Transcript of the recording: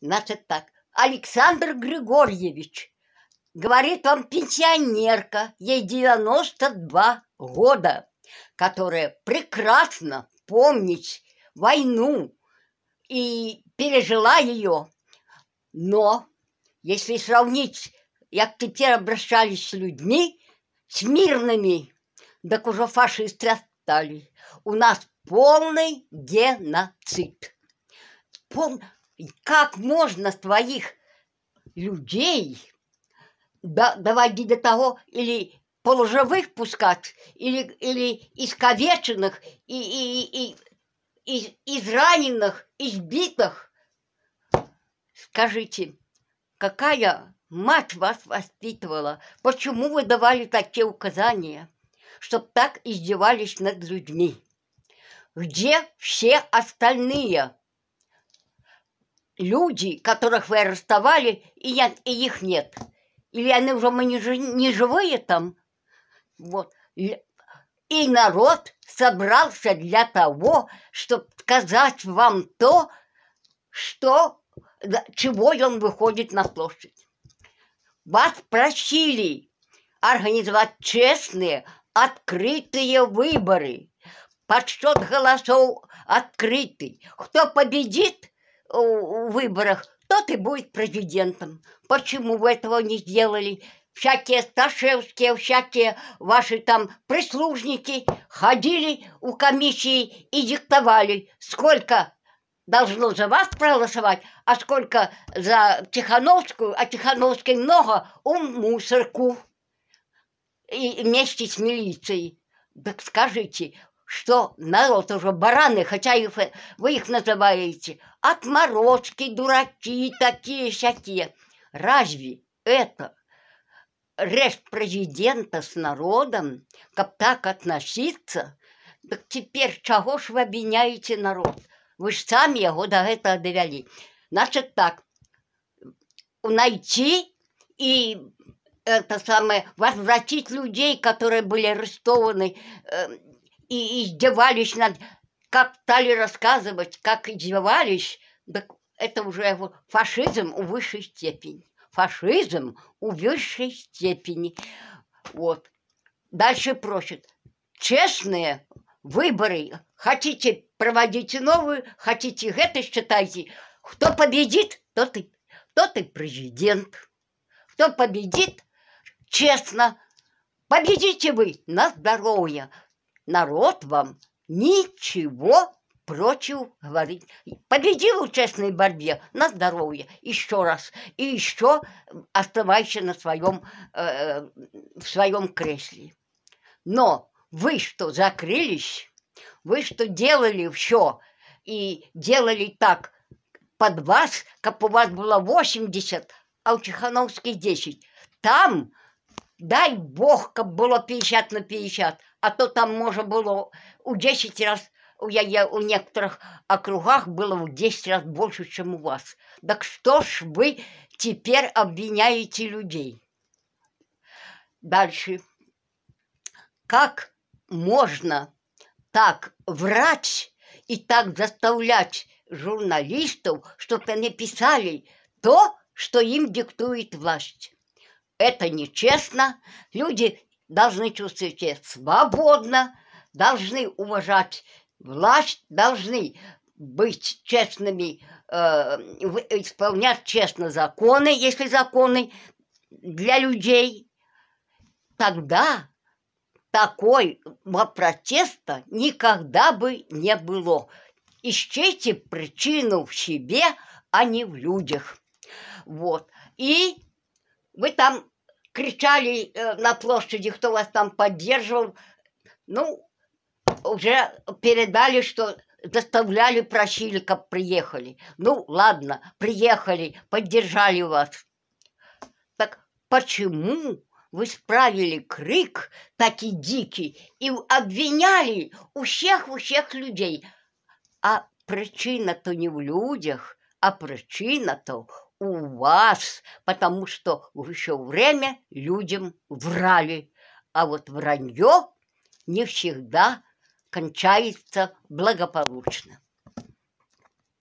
значит так. Александр Григорьевич, говорит вам пенсионерка, ей 92 года, которая прекрасно помнит войну и пережила ее. Но если сравнить, как теперь обращались с людьми, с мирными, так уже фашисты остались. У нас полный геноцид. Пол... Как можно твоих людей доводить до того, или полуживых пускать, или, или исковеченных, и, и, и, и израненных, избитых? Скажите, какая мать вас воспитывала? Почему вы давали такие указания, чтобы так издевались над людьми? Где все остальные? люди, которых вы арестовали, и, нет, и их нет. Или они уже мы не, жи, не живые там. Вот. И народ собрался для того, чтобы сказать вам то, что, чего он выходит на площадь. Вас просили организовать честные, открытые выборы. Подсчет голосов открытый. Кто победит, выборах, тот и будет президентом. Почему вы этого не сделали? Всякие Сташевские, всякие ваши там прислужники ходили у комиссии и диктовали, сколько должно за вас проголосовать, а сколько за Тихановскую, а Тихановской много, у мусорку и вместе с милицией. Так скажите, что народ уже бараны, хотя их, вы их называете отморозки, дураки, такие всякие. Разве это речь президента с народом, как так относиться? Так теперь чего ж вы обвиняете народ? Вы ж сами его до этого довели. Значит так, найти и это самое, возвратить людей, которые были арестованы э, и издевались над... Как стали рассказывать, как издевались, так это уже фашизм у высшей степени. Фашизм у высшей степени. Вот. Дальше просят Честные выборы. Хотите, проводите новые, хотите это, считайте. Кто победит, тот и, тот и президент. Кто победит, честно, победите вы на здоровье народ вам ничего против говорить. Победил в честной борьбе на здоровье. Еще раз. И еще оставайся на своем, э, в своем кресле. Но вы что, закрылись? Вы что, делали все и делали так под вас, как у вас было 80, а у Чехановских 10. Там, дай бог, как было 50 на 50, а то там можно было у 10 раз, у я, я, у некоторых округах было в 10 раз больше, чем у вас. Так что ж вы теперь обвиняете людей? Дальше. Как можно так врать и так заставлять журналистов, чтобы они писали то, что им диктует власть? Это нечестно. Люди должны чувствовать себя свободно, должны уважать власть, должны быть честными, э, исполнять честно законы, если законы для людей, тогда такой протеста никогда бы не было. Ищите причину в себе, а не в людях. Вот. И вы там кричали э, на площади, кто вас там поддерживал. Ну, уже передали, что доставляли, просили, как приехали. Ну, ладно, приехали, поддержали вас. Так почему вы справили крик такой дикий и обвиняли у всех, у всех людей? А причина-то не в людях, а причина-то у вас, потому что в еще время людям врали, а вот вранье не всегда кончается благополучно.